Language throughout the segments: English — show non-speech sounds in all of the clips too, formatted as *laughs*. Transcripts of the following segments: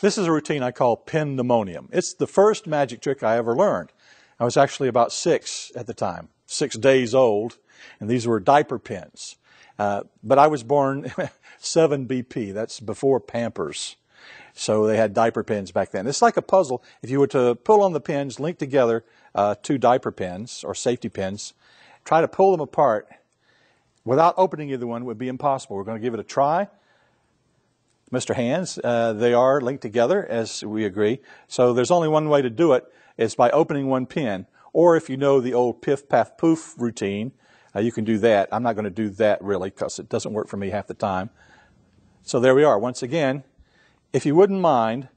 This is a routine I call pandemonium. It's the first magic trick I ever learned. I was actually about six at the time, six days old, and these were diaper pins. Uh, but I was born *laughs* 7 BP, that's before Pampers. So they had diaper pins back then. It's like a puzzle. If you were to pull on the pins, link together uh, two diaper pins or safety pins, try to pull them apart without opening either one would be impossible. We're going to give it a try. Mr. Hands. Uh, they are linked together, as we agree. So there's only one way to do it. It's by opening one pin. Or if you know the old piff, paff, poof routine, uh, you can do that. I'm not going to do that really because it doesn't work for me half the time. So there we are. Once again, if you wouldn't mind,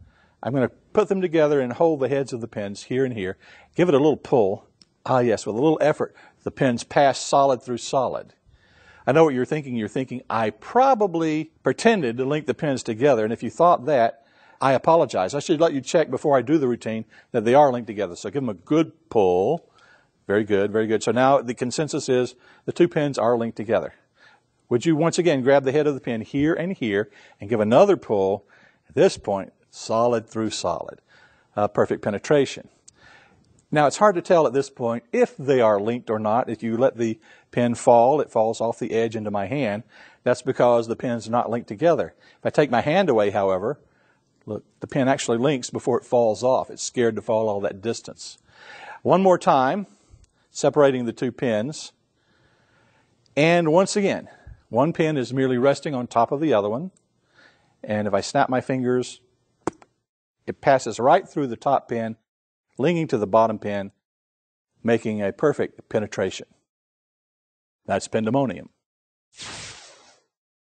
I'm going to put them together and hold the heads of the pins here and here. Give it a little pull. Ah, yes, with a little effort, the pins pass solid through solid. I know what you're thinking. You're thinking, I probably pretended to link the pins together. And if you thought that, I apologize. I should let you check before I do the routine that they are linked together. So give them a good pull. Very good, very good. So now the consensus is the two pins are linked together. Would you once again grab the head of the pin here and here and give another pull? At this point, solid through solid. Uh, perfect penetration. Now, it's hard to tell at this point if they are linked or not. If you let the pin fall, it falls off the edge into my hand. That's because the pins are not linked together. If I take my hand away, however, look, the pin actually links before it falls off. It's scared to fall all that distance. One more time, separating the two pins. And once again, one pin is merely resting on top of the other one. And if I snap my fingers, it passes right through the top pin linking to the bottom pin, making a perfect penetration. That's pendemonium.